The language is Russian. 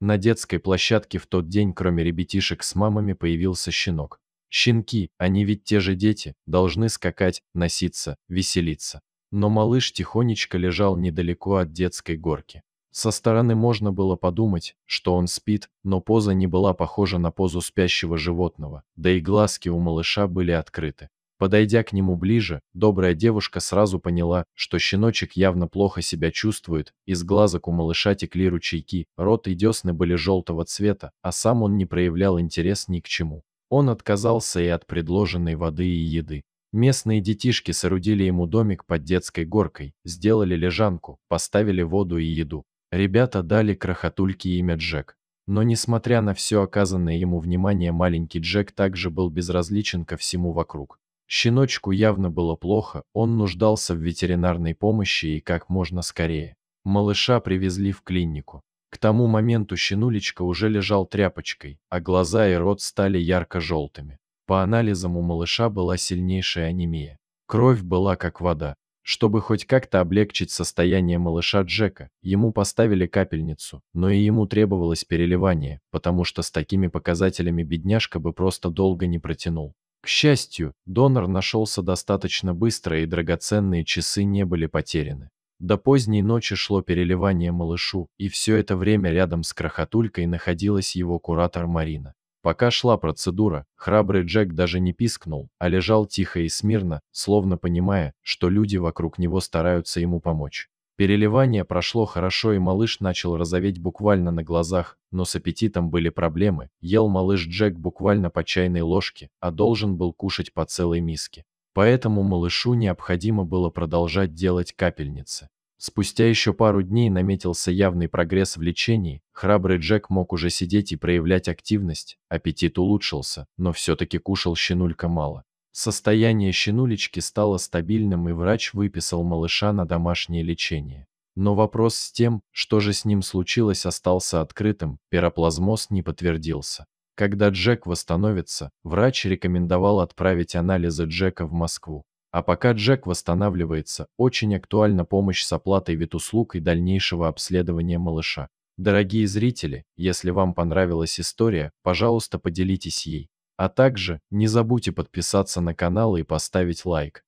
На детской площадке в тот день, кроме ребятишек с мамами, появился щенок. Щенки, они ведь те же дети, должны скакать, носиться, веселиться. Но малыш тихонечко лежал недалеко от детской горки. Со стороны можно было подумать, что он спит, но поза не была похожа на позу спящего животного, да и глазки у малыша были открыты. Подойдя к нему ближе, добрая девушка сразу поняла, что щеночек явно плохо себя чувствует, из глазок у малыша текли ручейки, рот и десны были желтого цвета, а сам он не проявлял интерес ни к чему. Он отказался и от предложенной воды и еды. Местные детишки соорудили ему домик под детской горкой, сделали лежанку, поставили воду и еду. Ребята дали крохотульке имя Джек. Но несмотря на все оказанное ему внимание, маленький Джек также был безразличен ко всему вокруг. Щеночку явно было плохо, он нуждался в ветеринарной помощи и как можно скорее. Малыша привезли в клинику. К тому моменту щенулечка уже лежал тряпочкой, а глаза и рот стали ярко-желтыми. По анализам у малыша была сильнейшая анемия. Кровь была как вода. Чтобы хоть как-то облегчить состояние малыша Джека, ему поставили капельницу, но и ему требовалось переливание, потому что с такими показателями бедняжка бы просто долго не протянул. К счастью, донор нашелся достаточно быстро, и драгоценные часы не были потеряны. До поздней ночи шло переливание малышу, и все это время рядом с крохотулькой находилась его куратор Марина. Пока шла процедура, храбрый Джек даже не пискнул, а лежал тихо и смирно, словно понимая, что люди вокруг него стараются ему помочь. Переливание прошло хорошо, и малыш начал розоветь буквально на глазах, но с аппетитом были проблемы. Ел малыш Джек буквально по чайной ложке, а должен был кушать по целой миске. Поэтому малышу необходимо было продолжать делать капельницы. Спустя еще пару дней наметился явный прогресс в лечении, храбрый Джек мог уже сидеть и проявлять активность, аппетит улучшился, но все-таки кушал щенулька мало. Состояние щенулечки стало стабильным, и врач выписал малыша на домашнее лечение. Но вопрос с тем, что же с ним случилось, остался открытым, пироплазмоз не подтвердился. Когда Джек восстановится, врач рекомендовал отправить анализы Джека в Москву. А пока Джек восстанавливается, очень актуальна помощь с оплатой ветуслуг и дальнейшего обследования малыша. Дорогие зрители, если вам понравилась история, пожалуйста, поделитесь ей. А также не забудьте подписаться на канал и поставить лайк.